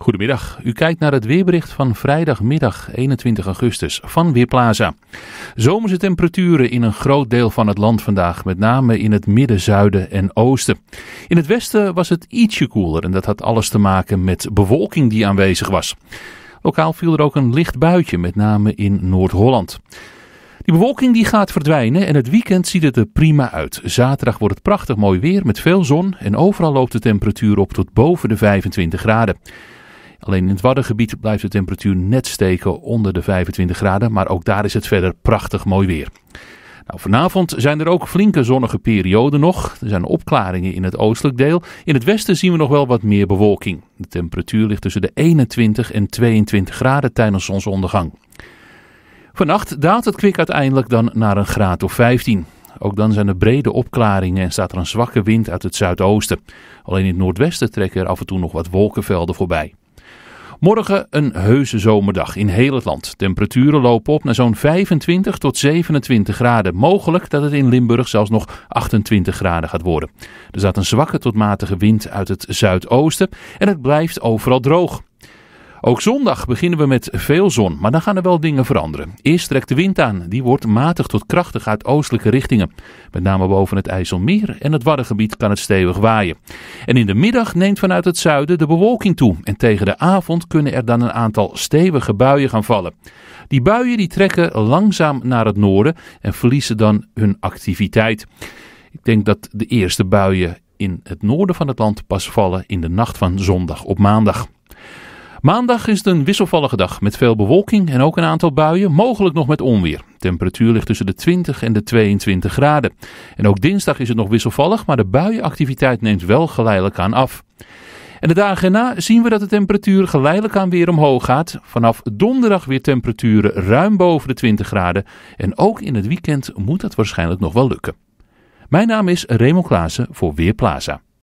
Goedemiddag, u kijkt naar het weerbericht van vrijdagmiddag 21 augustus van Weerplaza. Zomerse temperaturen in een groot deel van het land vandaag, met name in het midden, zuiden en oosten. In het westen was het ietsje koeler en dat had alles te maken met bewolking die aanwezig was. Lokaal viel er ook een licht buitje, met name in Noord-Holland. Die bewolking die gaat verdwijnen en het weekend ziet het er prima uit. Zaterdag wordt het prachtig mooi weer met veel zon en overal loopt de temperatuur op tot boven de 25 graden. Alleen in het Waddengebied blijft de temperatuur net steken onder de 25 graden, maar ook daar is het verder prachtig mooi weer. Nou, vanavond zijn er ook flinke zonnige perioden nog. Er zijn opklaringen in het oostelijk deel. In het westen zien we nog wel wat meer bewolking. De temperatuur ligt tussen de 21 en 22 graden tijdens zonsondergang. Vannacht daalt het kwik uiteindelijk dan naar een graad of 15. Ook dan zijn er brede opklaringen en staat er een zwakke wind uit het zuidoosten. Alleen in het noordwesten trekken er af en toe nog wat wolkenvelden voorbij. Morgen een heuse zomerdag in heel het land. Temperaturen lopen op naar zo'n 25 tot 27 graden. Mogelijk dat het in Limburg zelfs nog 28 graden gaat worden. Er staat een zwakke tot matige wind uit het zuidoosten en het blijft overal droog. Ook zondag beginnen we met veel zon, maar dan gaan er wel dingen veranderen. Eerst trekt de wind aan, die wordt matig tot krachtig uit oostelijke richtingen. Met name boven het IJsselmeer en het Waddengebied kan het stevig waaien. En in de middag neemt vanuit het zuiden de bewolking toe en tegen de avond kunnen er dan een aantal stevige buien gaan vallen. Die buien die trekken langzaam naar het noorden en verliezen dan hun activiteit. Ik denk dat de eerste buien in het noorden van het land pas vallen in de nacht van zondag op maandag. Maandag is het een wisselvallige dag met veel bewolking en ook een aantal buien, mogelijk nog met onweer. Temperatuur ligt tussen de 20 en de 22 graden. En ook dinsdag is het nog wisselvallig, maar de buienactiviteit neemt wel geleidelijk aan af. En de dagen na zien we dat de temperatuur geleidelijk aan weer omhoog gaat. Vanaf donderdag weer temperaturen ruim boven de 20 graden. En ook in het weekend moet dat waarschijnlijk nog wel lukken. Mijn naam is Raymond Klaassen voor Weerplaza.